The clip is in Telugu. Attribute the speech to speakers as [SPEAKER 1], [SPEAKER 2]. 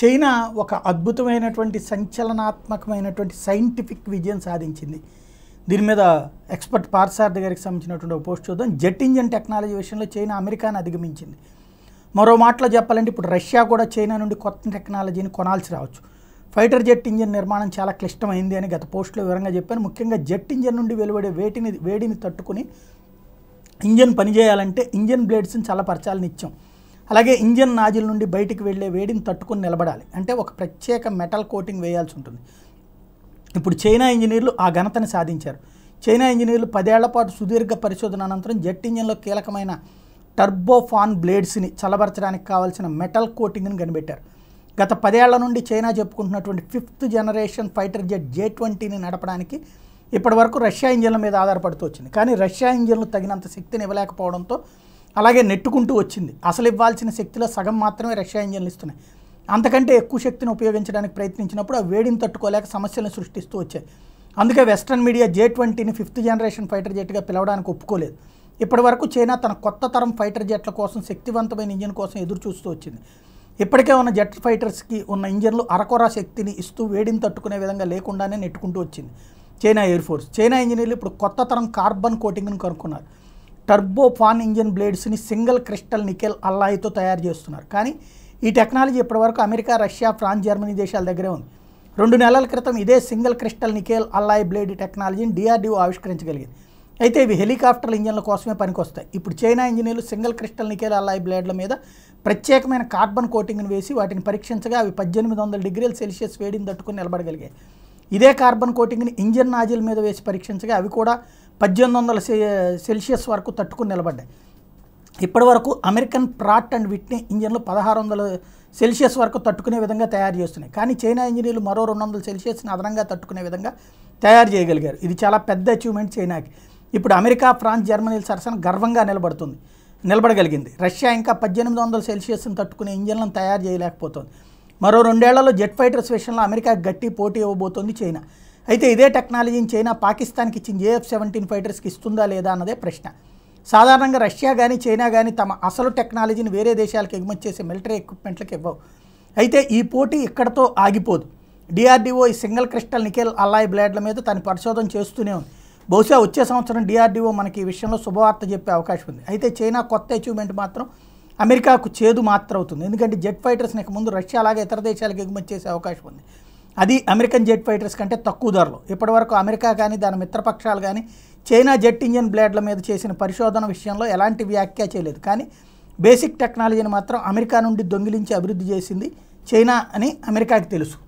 [SPEAKER 1] చైనా ఒక అద్భుతమైనటువంటి సంచలనాత్మకమైనటువంటి సైంటిఫిక్ విజయం సాధించింది దీని మీద ఎక్స్పర్ట్ పార్సార్థ గారికి సంబంధించినటువంటి పోస్ట్ చూద్దాం జెట్ ఇంజన్ టెక్నాలజీ విషయంలో చైనా అమెరికాను అధిగమించింది మరో మాటలో చెప్పాలంటే ఇప్పుడు రష్యా కూడా చైనా నుండి కొత్త టెక్నాలజీని కొనాల్సి రావచ్చు ఫైటర్ జెట్ ఇంజిన్ నిర్మాణం చాలా క్లిష్టమైంది అని గత పోస్టులో వివరంగా చెప్పాను ముఖ్యంగా జెట్ ఇంజిన్ నుండి వెలువడే వేటిని వేడిని తట్టుకుని ఇంజిన్ పనిచేయాలంటే ఇంజిన్ బ్లేడ్స్ని చల్లపరచాలని ఇచ్చాం అలాగే ఇంజన్ నాజిల్ నుండి బయటికి వెళ్ళే వేడిని తట్టుకొని నిలబడాలి అంటే ఒక ప్రత్యేక మెటల్ కోటింగ్ వేయాల్సి ఉంటుంది ఇప్పుడు చైనా ఇంజనీర్లు ఆ ఘనతను సాధించారు చైనా ఇంజనీర్లు పదేళ్ల పాటు సుదీర్ఘ పరిశోధన అనంతరం జెట్ ఇంజన్లో కీలకమైన టర్బోఫాన్ బ్లేడ్స్ని చల్లబరచడానికి కావాల్సిన మెటల్ కోటింగ్ని కనిపెట్టారు గత పదేళ్ల నుండి చైనా చెప్పుకుంటున్నటువంటి fifth generation fighter jet J ట్వంటీని నడపడానికి ఇప్పటివరకు రష్యా ఇంజన్ల మీద ఆధారపడుతూ వచ్చింది కానీ రష్యా ఇంజన్లు తగినంత శక్తిని ఇవ్వలేకపోవడంతో అలాగే నెట్టుకుంటూ వచ్చింది అసలు ఇవ్వాల్సిన శక్తిలో సగం మాత్రమే రష్యా ఇంజన్లు ఇస్తున్నాయి అంతకంటే ఎక్కువ శక్తిని ఉపయోగించడానికి ప్రయత్నించినప్పుడు ఆ వేడిని తట్టుకోలేక సమస్యలను సృష్టిస్తూ వచ్చాయి అందుకే వెస్ట్రన్ మీడియా జే ట్వంటీని ఫిఫ్త్ జనరేషన్ ఫైటర్ జెట్గా పిలవడానికి ఒప్పుకోలేదు ఇప్పటి వరకు చైనా తన కొత్త తరం ఫైటర్ జెట్ల కోసం శక్తివంతమైన ఇంజిన్ కోసం ఎదురు చూస్తూ వచ్చింది ఇప్పటికే ఉన్న జెట్ ఫైటర్స్కి ఉన్న ఇంజన్లు అరకొర శక్తిని ఇస్తూ వేడిని తట్టుకునే విధంగా లేకుండానే నెట్టుకుంటూ వచ్చింది చైనా ఎయిర్ ఫోర్స్ చైనా ఇంజనీర్లు ఇప్పుడు కొత్త తరం కార్బన్ కోటింగ్ను కనుక్కున్నారు టర్బో ఫాన్ ఇంజన్ బ్లేడ్స్ని సింగిల్ క్రిస్టల్ నికెల్ అల్లాయితో తయారు చేస్తున్నారు కానీ ఈ టెక్నాలజీ ఇప్పటివరకు అమెరికా రష్యా ఫ్రాన్స్ జర్మనీ దేశాల దగ్గరే ఉంది రెండు నెలల క్రితం ఇదే single crystal nickel alloy blade టెక్నాలజీని డిఆర్డీఓ ఆవిష్కరించగలిగింది అయితే ఇవి హెలికాప్టర్ల ఇంజన్ల కోసమే పనికొస్తాయి ఇప్పుడు చైనా ఇంజనీర్లు సింగిల్ క్రిస్టల్ నికెల్ అల్లాయ్ బ్లేడ్ల మీద ప్రత్యేకమైన కార్బన్ కోటింగ్ను వేసి వాటిని పరీక్షించగా అవి పద్దెనిమిది వందల డిగ్రీల సెల్సియస్ వేడిని తట్టుకుని నిలబడగలిగాయి ఇదే కార్బన్ కోటింగ్ని ఇంజన్ నాజిల్ మీద వేసి పరీక్షించగా అవి కూడా పద్దెనిమిది వందల సెల్సియస్ వరకు తట్టుకుని నిలబడ్డాయి ఇప్పటి వరకు అమెరికన్ ప్రాట్ అండ్ విట్నీ ఇంజన్లు పదహారు వందల సెల్సియస్ వరకు తట్టుకునే విధంగా తయారు చేస్తున్నాయి కానీ చైనా ఇంజనీర్లు మరో రెండు వందల సెల్సియస్ని అదనంగా తట్టుకునే విధంగా తయారు చేయగలిగారు ఇది చాలా పెద్ద అచీవ్మెంట్ చైనాకి ఇప్పుడు అమెరికా ఫ్రాన్స్ జర్మనీల సరసన గర్వంగా నిలబడుతుంది నిలబడగలిగింది రష్యా ఇంకా పద్దెనిమిది వందల సెల్సియస్ని తట్టుకునే ఇంజన్లను తయారు చేయలేకపోతుంది మరో రెండేళ్లలో జెట్ ఫైటర్స్ విషయంలో అమెరికా గట్టి పోటీ ఇవ్వబోతోంది చైనా అయితే ఇదే టెక్నాలజీని చైనా పాకిస్తాన్కి ఇచ్చింది ఏఎఫ్ సెవెంటీన్ ఫైటర్స్కి ఇస్తుందా లేదా అన్నదే ప్రశ్న సాధారణంగా రష్యా కానీ చైనా కానీ తమ అసలు టెక్నాలజీని వేరే దేశాలకు ఎగుమతి చేసే మిలిటరీ ఎక్విప్మెంట్లకు ఇవ్వవు అయితే ఈ పోటీ ఇక్కడతో ఆగిపోదు డిఆర్డీఓ ఈ సింగిల్ క్రిస్టల్ నికెల్ అల్లాయ్ బ్లేడ్ల మీద తన పరిశోధన చేస్తూనే ఉంది బహుశా వచ్చే సంవత్సరం డిఆర్డీఓ మనకి ఈ విషయంలో శుభవార్త చెప్పే అవకాశం ఉంది అయితే చైనా కొత్త అచీవ్మెంట్ మాత్రం అమెరికాకు చేదు మాత్రం అవుతుంది ఎందుకంటే జెట్ ఫైటర్స్ నాకు ముందు రష్యా అలాగే ఇతర దేశాలకు ఎగుమతి చేసే అవకాశం ఉంది అది అమెరికన్ జెట్ ఫైటర్స్ కంటే తక్కువ ధరలు ఇప్పటివరకు అమెరికా కానీ దాని మిత్రపక్షాలు కానీ చైనా జెట్ ఇంజన్ బ్లేడ్ల మీద చేసిన పరిశోధన విషయంలో ఎలాంటి వ్యాఖ్య చేయలేదు కానీ బేసిక్ టెక్నాలజీని మాత్రం అమెరికా నుండి దొంగిలించి అభివృద్ధి చేసింది చైనా అని అమెరికాకి తెలుసు